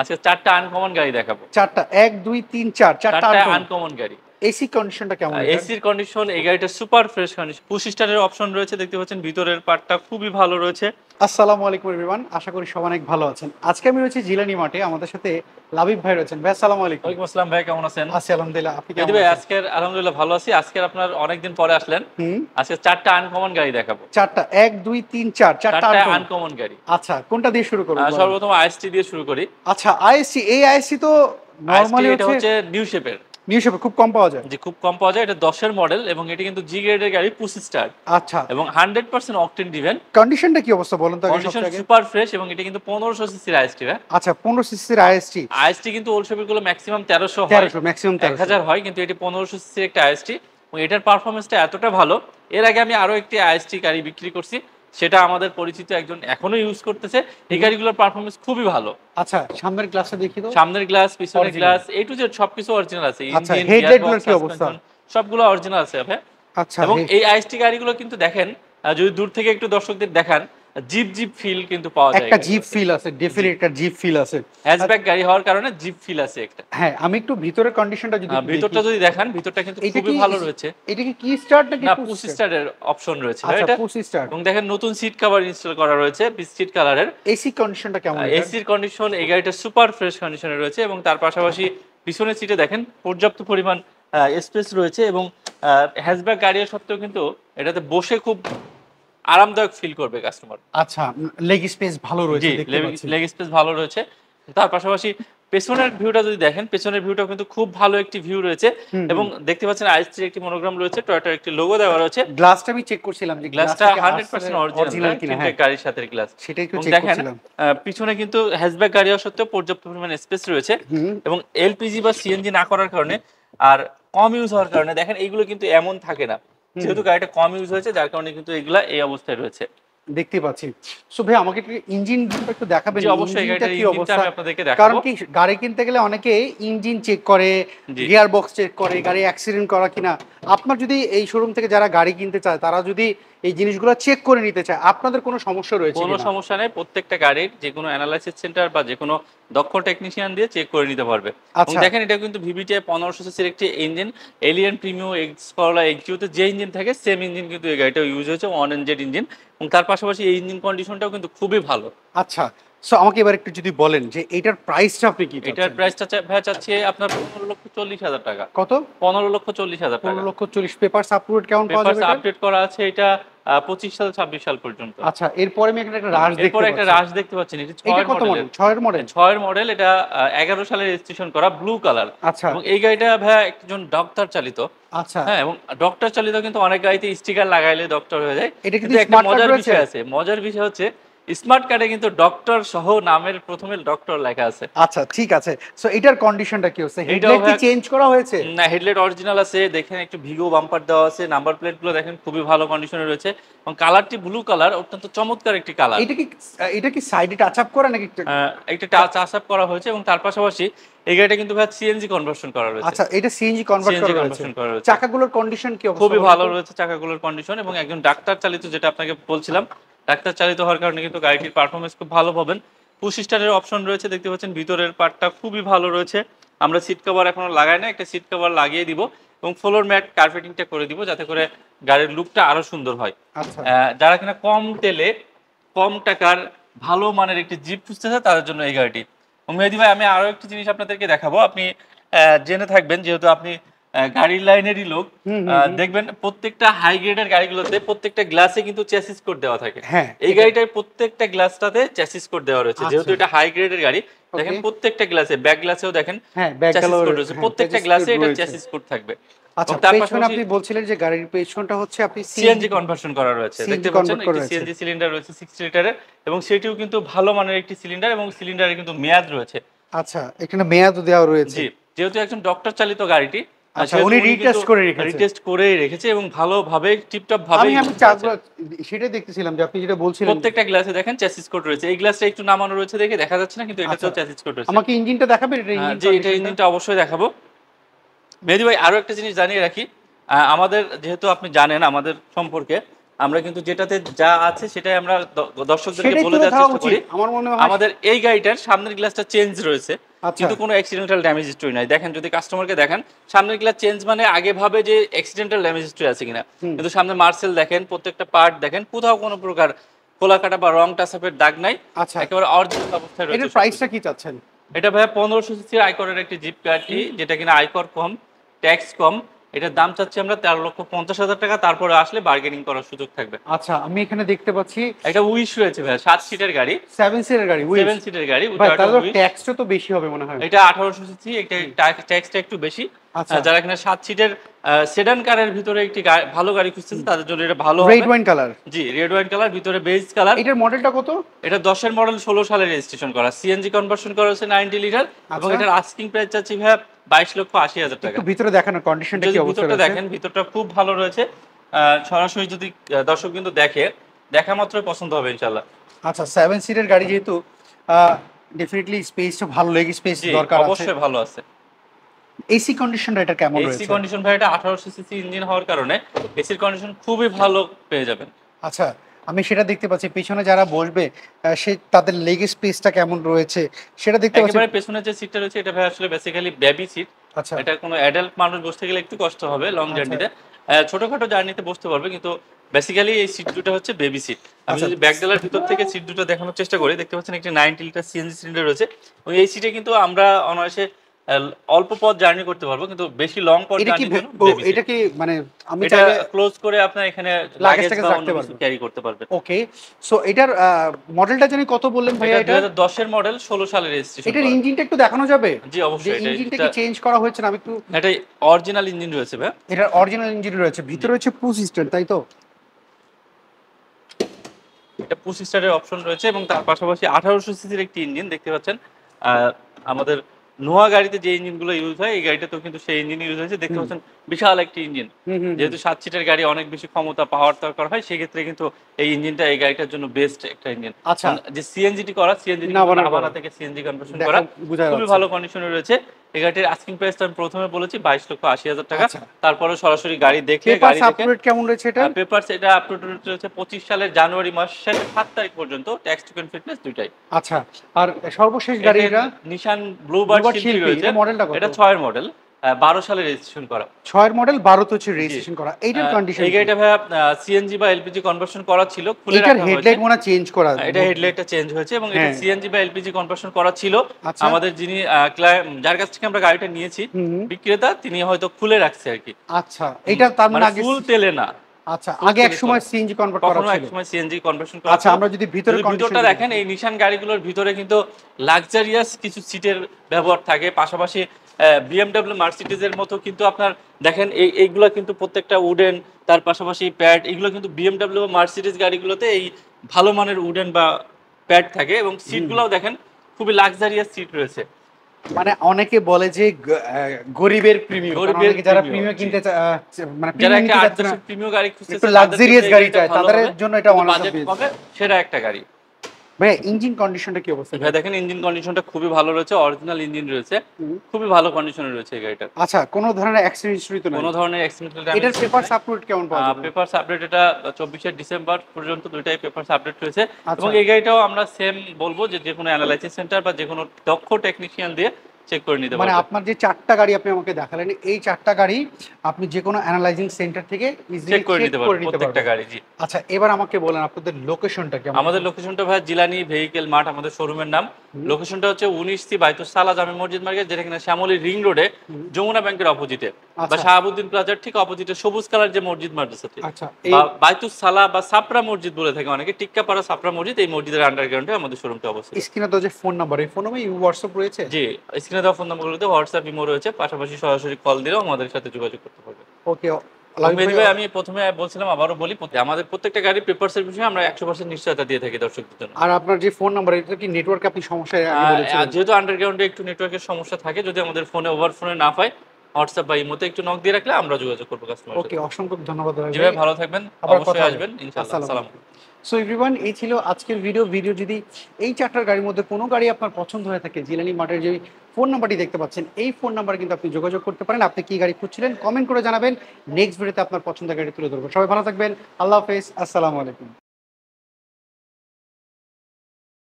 আজকে চারটা আনকমন গাড়ি দেখাবো চারটা এক দুই তিন চার চারটা আনকমন গাড়ি এসি কন্ডিশনটা কেমন এসির কন্ডিশন এই গাড়িটা সুপার ফ্রেশ কন্ডিশন পুশ স্টারের অপশন রয়েছে দেখতে পাচ্ছেন ভিতরের পার্টটা খুবই ভালো রয়েছে আসসালামু আলাইকুম এভরিওয়ান আশা করি সব অনেক ভালো আছেন আজকে আমি রয়েছে জিলানি মাঠে আমাদের সাথে লাবিব ভাই রয়েছেন ভাই আসসালামু আলাইকুম ওয়ালাইকুম আসসালাম ভাই কেমন আছেন আছি আলহামদুলিল্লাহ আপনি কেমন ভাই আজকে আলহামদুলিল্লাহ ভালো আছি আজকে আপনার অনেকদিন পরে আসলেন আজকে চারটা আনকমন গাড়ি দেখাবো চারটা 1 2 3 4 চারটা আনকমন গাড়ি আচ্ছা কোনটা দিয়ে শুরু করব সর্বপ্রথম আইএসটি দিয়ে শুরু করি আচ্ছা আইএসটি এই আইএসটি তো নরমালি হচ্ছে নিউ শেপের নিউ খুব কম পাওয়া যায় খুব কম পাওয়া যায় এটা মডেল এবং এটি কিন্তু জি গ্রেডের গাড়ি পুশ আচ্ছা এবং 100% অকটেন ডিভেন কন্ডিশনটা কি অবস্থা বলেন কন্ডিশন সুপার ফ্রেশ এবং কিন্তু 1500 সিসির আইএসটি আচ্ছা সিসির আইএসটি আইএসটি কিন্তু শেপের গুলো ম্যাক্সিমাম তেরোশো হয় 1300 ম্যাক্সিমাম হয় কিন্তু এটি পনেরোশো সিসির একটা আইএসটি এবং এটার পারফরম্যান্সটা এতটা ভালো এর আগে আমি আরো একটি আইএসটি গাড়ি বিক্রি করছি সেটা আমাদের পরিচিত একজন এখনো ইউজ করতেছে এই গাড়িগুলোর পারফরমেন্স খুবই ভালো আচ্ছা সামনের গ্লাসটা দেখি তো সামনের গ্লাস পিছনের গ্লাস এ টু জেড সবকিছু অরিজিনাল আছে ইঞ্জিন আচ্ছা, কি অবস্থা সবগুলো অরিজিনাল আছে ভাই আচ্ছা এবং এই আইএসটি গাড়িগুলো কিন্তু দেখেন যদি দূর থেকে একটু দর্শকদের দেখান জিপ জিপ ফিল কিন্তু পাওয়া যায় একটা জিপ ফিল আছে ডেফিনেট একটা জিপ ফিল আছে হ্যাচব্যাক গাড়ি হওয়ার কারণে জিপ ফিল আছে একটা হ্যাঁ আমি একটু ভিতরের কন্ডিশনটা যদি হ্যাঁ, ভিতরটা যদি দেখেন ভিতরটা কিন্তু খুবই ভালো রয়েছে এটা কি কি স্টার্ট নাকি না পুশ স্টার্টের অপশন রয়েছে আচ্ছা, এটা পুশ স্টার্ট এবং দেখেন নতুন সিট কভার ইনস্টল করা রয়েছে বিস্কিট কালারের এসি কন্ডিশনটা কেমন হ্যাঁ, এসির কন্ডিশন এই গাড়িটা সুপার ফ্রেশ কন্ডিশনে রয়েছে এবং তার পাশাপাশি পিছনের সিটে দেখেন পর্যাপ্ত পরিমাণ স্পেস রয়েছে এবং হ্যাচব্যাক গাড়ি সত্ত্বেও কিন্তু এটাতে বসে খুব আরামদায়ক ফিল করবে কাস্টমার আচ্ছা লেগ স্পেস ভালো রয়েছে লেগ স্পেস ভালো রয়েছে তার পাশাপাশি পেছনের ভিউটা যদি দেখেন পেছনের ভিউটা কিন্তু খুব ভালো একটি ভিউ রয়েছে এবং দেখতে পাচ্ছেন আইএসটির একটি মনোগ্রাম রয়েছে টয়টার একটি লোগো দেওয়া রয়েছে গ্লাসটা আমি চেক করছিলাম যে গ্লাসটা 100% অরিজিনাল কিনা হ্যাঁ গাড়ির সাথে গ্লাস সেটাই একটু চেক দেখেন পিছনে কিন্তু হ্যাচব্যাক গাড়ি সত্ত্বেও পর্যাপ্ত পরিমাণ স্পেস রয়েছে এবং এলপিজি বা সিএনজি না করার কারণে আর কম ইউজ হওয়ার কারণে দেখেন এইগুলো কিন্তু এমন থাকে না যেহেতু গাড়িটা কম ইউজ হয়েছে যার কারণে কিন্তু এগুলা এই অবস্থায় রয়েছে দেখতে পাচ্ছি সো ভাই আমাকে ইঞ্জিন একটু দেখাবেন অবশ্যই এটা কি অবস্থা দেখাবো কারণ কি গাড়ি কিনতে গেলে অনেকে ইঞ্জিন চেক করে গিয়ার বক্স চেক করে গাড়ি অ্যাক্সিডেন্ট করা কিনা আপনার যদি এই শোরুম থেকে যারা গাড়ি কিনতে চায় তারা যদি এই জিনিসগুলো চেক করে নিতে চায় আপনাদের কোনো সমস্যা রয়েছে কোনো সমস্যা নেই প্রত্যেকটা গাড়ির যে কোনো অ্যানালাইসিস সেন্টার বা যে কোনো দক্ষ টেকনিশিয়ান দিয়ে চেক করে নিতে পারবে আচ্ছা। দেখেন এটা কিন্তু ভিভিটিআই পনেরোশো সিসির একটি engine alien premium X Corolla এক্সিউতে যে ইঞ্জিন থাকে সেম ইঞ্জিন কিন্তু এই গাড়িটা ইউজ হয়েছে ওয়ান ইঞ্জেড ইঞ্জিন এবং তার পাশাপাশি এই ইঞ্জিন কন্ডিশনটাও কিন্তু খুবই ভালো আচ্ছা সো আমাকে এবার একটু যদি বলেন যে এটার প্রাইসটা আপনি কি এটার প্রাইসটা ভাই চাচ্ছি আপনার পনেরো লক্ষ চল্লিশ হাজার টাকা কত পনেরো লক্ষ চল্লিশ হাজার পনেরো লক্ষ চল্লিশ পেপার আপডেট কেমন আপডেট করা আছে এটা পঁচিশ সাল ছাব্বিশ সাল পর্যন্ত আচ্ছা এরপরে আমি একটা রাশ দেখতে এরপরে একটা রাশ দেখতে পাচ্ছেন এটা ছয় মডেল 6 মডেল ছয়ের মডেল এটা এগারো সালে রেজিস্ট্রেশন করা ব্লু কালার আচ্ছা এবং এই গাড়িটা ভাই একজন ডক্টর চালিত আচ্ছা হ্যাঁ এবং ডক্টর চালিত কিন্তু অনেক গাড়িতে স্টিকার লাগাইলে ডক্টর হয়ে যায় এটা কিন্তু একটা মজার বিষয় আছে মজার বিষয় হচ্ছে স্মার্ট কার্ডে কিন্তু ডক্টর সহ নামের প্রথমে ডক্টর লেখা আছে আচ্ছা ঠিক আছে সো এটার কন্ডিশনটা কি হচ্ছে হেডলাইট কি চেঞ্জ হ্যাঁ। করা হয়েছে না হেডলাইট অরিজিনাল আছে দেখেন একটু ভিগো বাম্পার দেওয়া আছে নাম্বার প্লেটগুলো দেখেন খুবই ভালো কন্ডিশনে রয়েছে এবং কালারটি ব্লু কালার অত্যন্ত চমৎকার একটি কালার এটা কি এটা কি সাইডে টাচ আপ করা নাকি হ্যাঁ, একটা টাচ আপ আচ্ছা। করা হয়েছে এবং তার পাশাপাশি এই গাড়িটা কিন্তু ভাই সিএনজি কনভার্সন করা রয়েছে আচ্ছা এটা সিএনজি কনভার্সন করা রয়েছে চাকাগুলোর কন্ডিশন কি খুবই ভালো রয়েছে চাকাগুলোর কন্ডিশন এবং একজন ডাক্তার চালিত যেটা আপনাকে বলছিলাম ডাক্তার চালিত হওয়ার কারণে কিন্তু গাড়িটির পারফরমেন্স খুব ভালো পাবেন পুশ স্টারের অপশন রয়েছে দেখতে পাচ্ছেন ভিতরের পার্টটা খুবই ভালো রয়েছে আমরা সিট কভার এখনও লাগাই না একটা সিট কভার লাগিয়ে দিব এবং ফ্লোর ম্যাট কার্পেটিংটা করে দিব যাতে করে গাড়ির লুকটা আরো সুন্দর হয় আচ্ছা। যারা কিনা কম তেলে কম টাকার ভালো মানের একটি জিপ খুঁজতেছে তাদের জন্য এই গাড়িটি মেহেদি ভাই আমি আরো একটি জিনিস আপনাদেরকে দেখাবো আপনি জেনে থাকবেন যেহেতু আপনি গাড়ির লাইনেরই লোক দেখবেন প্রত্যেকটা হাই গ্রেডের গাড়িগুলোতে প্রত্যেকটা গ্লাসে কিন্তু চ্যাসিস কোড দেওয়া থাকে হ্যাঁ এই গাড়িটার প্রত্যেকটা গ্লাসটাতে চ্যাসিস কোড দেওয়া রয়েছে আচ্ছা। যেহেতু এটা হাই গ্রেডের গাড়ি দেখেন প্রত্যেকটা গ্লাসে ব্যাক গ্লাসেও দেখেন চ্যাসিস কোড রয়েছে হ্যাঁ, প্রত্যেকটা গ্লাসে এটা চ্যাসিস কোড থাকবে আচ্ছা পেছনে আপনি বলছিলেন যে গাড়ির পেছনটা হচ্ছে আপনি সিএনজি কনভার্সন করা রয়েছে দেখতে পাচ্ছেন একটি সিএনজি সিলিন্ডার রয়েছে 60 লিটারের এবং সেটিও কিন্তু ভালো মানের একটি সিলিন্ডার এবং সিলিন্ডারের কিন্তু মেয়াদ রয়েছে আচ্ছা এখানে মেয়াদও দেওয়া রয়েছে যেহেতু একজন ডক্টর চালিত গাড়িটি আচ্ছা, আচ্ছা উনি রিটেস্ট করে রেখেছে রিটেস্ট করে রেখেছে এবং ভালোভাবে টিপটপ ভাবে আমি আমি দেখতেছিলাম যে আপনি যেটা বলছিলেন প্রত্যেকটা গ্লাসে দেখেন রয়েছে এই গ্লাসটা একটু নামানো রয়েছে দেখে দেখা যাচ্ছে না কিন্তু এটা তো আচ্ছা। রয়েছে আমাকে ইঞ্জিনটা দেখাবেন এটা ইঞ্জিন হ্যাঁ, এটা ইঞ্জিনটা অবশ্যই দেখাবো মেহেদি ভাই আরো একটা জিনিস জানিয়ে রাখি আমাদের যেহেতু আপনি জানেন আমাদের সম্পর্কে আমরা কিন্তু যেটাতে যা আছে সেটাই আমরা দর্শকদেরকে বলে দেওয়ার চেষ্টা করি আমার মনে হয় আমাদের এই গাড়িটার সামনের গ্লাসটা চেঞ্জ রয়েছে আচ্ছা। কিন্তু কোনো অ্যাক্সিডেন্টাল ড্যামেজ হিস্ট্রি নাই দেখেন যদি কাস্টমারকে দেখেন সামনের গ্লাস চেঞ্জ মানে আগে ভাবে যে অ্যাক্সিডেন্টাল ড্যামেজ হিস্ট্রি আছে কিনা কিন্তু সামনে মার্সেল দেখেন প্রত্যেকটা পার্ট দেখেন কোথাও কোনো প্রকার কোলা কাটা বা রং টাসাপের দাগ নাই আচ্ছা একেবারে অরিজিনাল অবস্থায় রয়েছে এটার প্রাইসটা কি চাচ্ছেন এটা ভাইয়া পনেরোশো সিসির আইকরের একটি জিপ গাড়ি যেটা কিনা আইকর কম ট্যাক্স কম এটার দাম চাচ্ছি আমরা তেরো লক্ষ পঞ্চাশ হাজার টাকা তারপরে আসলে বার্গেনিং করার সুযোগ থাকবে আচ্ছা আমি এখানে দেখতে পাচ্ছি একটা উইশ রয়েছে ভাই সাত সিটের গাড়ি সেভেন সিটের গাড়ি সেভেন সিটের গাড়ি ট্যাক্সটা তো বেশি হবে মনে হয় এটা আঠারোশো সিসি এটা ট্যাক্সটা একটু বেশি আচ্ছা যারা কিনা সাত সিটের সেডান কারের ভিতরে একটি ভালো গাড়ি খুঁজছেন তাদের জন্য এটা ভালো রেড ওয়াইন কালার জি রেড ওয়াইন কালার ভিতরে বেজ কালার এটার মডেলটা কত এটা 10 এর মডেল 16 সালে রেজিস্ট্রেশন করা সিএনজি কনভার্সন করা হচ্ছে 90 লিটার আচ্ছা। এবং এটার আস্কিং প্রাইস চাচ্ছি ভাই 22 লক্ষ 80 হাজার টাকা একটু ভিতরে দেখানো কন্ডিশনটা কি অবস্থা ভিতরটা দেখেন ভিতরটা খুব ভালো রয়েছে সরাসরি যদি দর্শক কিন্তু দেখে দেখা মাত্রই পছন্দ হবে ইনশাআল্লাহ আচ্ছা 7 সিটের গাড়ি যেহেতু ডেফিনেটলি স্পেসটা ভালো লেগ স্পেস দরকার আছে অবশ্যই ভালো আছে এসি কন্ডিশন এটা কেমন রয়েছে এসি কন্ডিশন ভাই এটা 1800 সিসি ইঞ্জিন হওয়ার কারণে এসির কন্ডিশন খুবই ভালো পেয়ে যাবেন আচ্ছা আমি সেটা দেখতে পাচ্ছি পেছনে যারা বসবে সে তাদের লেগ স্পেসটা কেমন রয়েছে সেটা দেখতে পাচ্ছি একেবারে পেছনে যে সিটটা রয়েছে এটা ভাই আসলে বেসিক্যালি বেবি সিট আচ্ছা এটা কোনো অ্যাডাল্ট মানুষ বসতে গেলে একটু কষ্ট হবে লং জার্নিতে আচ্ছা। ছোটখাটো জার্নিতে বসতে পারবে কিন্তু বেসিক্যালি এই সিট দুটো হচ্ছে বেবি সিট আমি আচ্ছা। যদি ব্যাকডালার ভিতর থেকে সিট দুটো দেখানোর চেষ্টা করি দেখতে পাচ্ছেন একটি নাইনটি লিটার সিএনজি সিলিন্ডার রয়েছে ওই এই সিটে কিন্তু আমরা অনায়াসে অল্প পথ জার্নি করতে পারবো কিন্তু বেশি লং পথ জার্নি এটা কি মানে আমি এটা ক্লোজ করে আপনি এখানে লাগেজ রাখতে পারবেন ক্যারি করতে পারবেন ওকে সো এটার মডেলটা জানি কত বললেন ভাই এটা 2010 এর মডেল 16 সালের রেজিস্ট্রেশন এটার ইঞ্জিনটা একটু দেখানো যাবে জি অবশ্যই ইঞ্জিনটা কি চেঞ্জ করা হয়েছে না আমি একটু এটা অরিজিনাল ইঞ্জিন রয়েছে ভাই এটার অরিজিনাল ইঞ্জিন রয়েছে ভিতরে রয়েছে পুশ স্টার্ট তাই তো এটা পুশ স্টার্টের অপশন রয়েছে এবং তার পাশাপাশি 1800 সিসির একটি ইঞ্জিন দেখতে পাচ্ছেন আমাদের নোয়া গাড়িতে যে ইঞ্জিনগুলো ইউজ হয় এই গাড়িটাতেও কিন্তু সেই ইঞ্জিন ইউজ হয়েছে দেখতে পাচ্ছেন বিশাল একটি ইঞ্জিন যেহেতু সাত সিটের গাড়ি অনেক বেশি ক্ষমতা পাওয়ার দরকার হয় সেক্ষেত্রে কিন্তু এই ইঞ্জিনটা এই গাড়িটার জন্য বেস্ট একটা ইঞ্জিন আচ্ছা যে সিএনজিটি করা সিএনজি থেকে সিএনজি কনভার্সন করা খুবই ভালো কন্ডিশনে রয়েছে এই গাড়ির আস্কিং প্রাইস আমি প্রথমে বলেছি বাইশ লক্ষ আশি হাজার টাকা আচ্ছা। তারপরে সরাসরি গাড়ি দেখে গাড়ি কেমন রয়েছে এটা পেপার হ্যাঁ, এটা আপডেট রয়েছে পঁচিশ সালের জানুয়ারি মাসের সাত তারিখ পর্যন্ত ট্যাক্স টু ফিটনেস দুইটাই আচ্ছা আর সর্বশেষ গাড়ি এটা নিশান ব্লুবার্ড শিল্পী রয়েছে এটা ছয়ের মডেল বারো সালে রেজিস্ট্রেশন করা ছয়ের মডেল বারোতে হচ্ছে রেজিস্ট্রেশন করা এইটার কন্ডিশন এই গাড়িটা ভাই সিএনজি বা এলপিজি কনভার্সন করা ছিল এটার হেডলাইট মনে চেঞ্জ করা এটা হেডলাইটটা চেঞ্জ হয়েছে এবং এটা সিএনজি হ্যাঁ। বা এলপিজি কনভার্সন করা ছিল আচ্ছা। আমাদের যিনি যার কাছ থেকে আমরা গাড়িটা নিয়েছি বিক্রেতা তিনি হয়তো খুলে রাখছে আর কি আচ্ছা এটা তার মানে ফুল মানে তেলে না আচ্ছা আগে এক সময় সিএনজি কনভার্ট করা ছিল এক সময় সিএনজি কনভার্সন করা আচ্ছা আমরা যদি ভিতরে ভিতরটা দেখেন এই নিশান গাড়িগুলোর ভিতরে কিন্তু লাক্সারিয়াস কিছু সিটের ব্যবহার থাকে পাশাপাশি বিএমডব্লিউ এর মতো কিন্তু আপনার দেখেন এই এইগুলো কিন্তু প্রত্যেকটা উডেন তার পাশাপাশি প্যাড এগুলো কিন্তু বিএমডব্লিউ মার্সিডিজ গাড়িগুলোতে এই ভালো মানের উডেন বা প্যাড থাকে এবং সিটগুলোও দেখেন খুবই লাক্সারিয়াস সিট রয়েছে মানে অনেকে বলে যে গরিবের প্রিমিয়াম গরিবের যারা প্রিমিয়াম কিনতে মানে প্রিমিয়াম কিনতে চায় প্রিমিয়াম গাড়ি খুঁজছে একটু লাক্সারিয়াস গাড়ি চায় তাদের জন্য এটা ওয়ান অফ দ্য সেরা একটা গাড়ি ভাই ইঞ্জিন কন্ডিশনটা কি অবস্থা ভাই দেখেন ইঞ্জিন কন্ডিশনটা খুবই ভালো রয়েছে অরিজিনাল ইঞ্জিন রয়েছে খুবই ভালো কন্ডিশনে রয়েছে এই গাড়িটা আচ্ছা কোনো ধরনের অ্যাক্সিডেন্ট হিস্টরি তো কোনো ধরনের অ্যাক্সিডেন্ট এটার পেপারস আপডেট কেমন পাওয়া যাবে পেপারস আপডেট এটা 24 ডিসেম্বর পর্যন্ত দুইটাই পেপার আপডেট রয়েছে আচ্ছা। এবং এই গাড়িটাও আমরা সেম বলবো যে যে কোনো অ্যানালাইসিস সেন্টার বা যে কোনো দক্ষ টেকনিশিয়ান দিয়ে চেক করে নিতে মানে আপনার যে চারটা গাড়ি আপনি আমাকে দেখালেন এই চারটা গাড়ি আপনি যে কোনো অ্যানালাইজিং সেন্টার থেকে ইজিলি চেক করে নিতে পারবেন প্রত্যেকটা গাড়ি জি আচ্ছা এবার আমাকে বলেন আপনাদের লোকেশনটা কেমন আমাদের লোকেশনটা ভাই জিলানি ভেহিকেল মাঠ আমাদের শোরুমের নাম লোকেশনটা হচ্ছে উনিশ বাইতুস সালা জামে মসজিদ মার্কেট যেখানে শ্যামলী রিং রোডে যমুনা ব্যাংকের অপোজিটে বা আচ্ছা। শাহাবুদ্দিন প্লাজার ঠিক অপোজিটে সবুজ কালার যে মসজিদ আছে আচ্ছা, বা বাইতুস সালা বা সাপরা মসজিদ বলে থাকে অনেকে টিক্কা পাড়া সাপরা মসজিদ এই মসজিদের আন্ডারগ্রাউন্ডে আমাদের শোরুমটা অবস্থিত স্ক্রিনে তো যে ফোন নাম্বার এই ফোন নাম্বার হোয়াটসঅ্যাপ রয়েছে জি স্ক্রিনে দেওয়া ফোন নাম্বারগুলোতে হোয়াটসঅ্যাপ ইমো রয়েছে পাশাপাশি সরাসরি কল দিলেও আমাদের সাথে যোগাযোগ করতে পারবে ওকে আমি প্রথমে বলছিলাম আবারও বলি আমাদের প্রত্যেকটা গাড়ির পেপার এর বিষয়ে আমরা একশো পার্সেন্ট নিশ্চয়তা দিয়ে থাকি দর্শকদের জন্য আর আপনার যে ফোন নাম্বার এটা কি নেটওয়ার্ক আপনি সমস্যা যেহেতু আন্ডারগ্রাউন্ডে একটু নেটওয়ার্কের সমস্যা থাকে যদি আমাদের ফোনে ওভার ফোনে না পায় হোয়াটসঅ্যাপ বা ইমোতে একটু নক দিয়ে রাখলে আমরা যোগাযোগ করবো কাস্টমার ওকে অসংখ্য ধন্যবাদ যেভাবে ভালো থাকবেন অবশ্যই আসবেন ইনশাআল্লাহ সালাম সো এভরিওয়ান এই ছিল আজকের ভিডিও ভিডিও যদি এই চারটার গাড়ির মধ্যে কোনো গাড়ি আপনার পছন্দ হয়ে থাকে জিলানি মার্টের যে ফোন নাম্বারটি দেখতে পাচ্ছেন এই ফোন নাম্বার কিন্তু আপনি যোগাযোগ করতে পারেন আপনি কি গাড়ি খুঁজছিলেন কমেন্ট করে জানাবেন নেক্সট ভিডিওতে আপনার পছন্দের গাড়ি তুলে ধরবো সবাই ভালো থাকবেন আল্লাহ হাফেজ আসসালামু আলাইকুম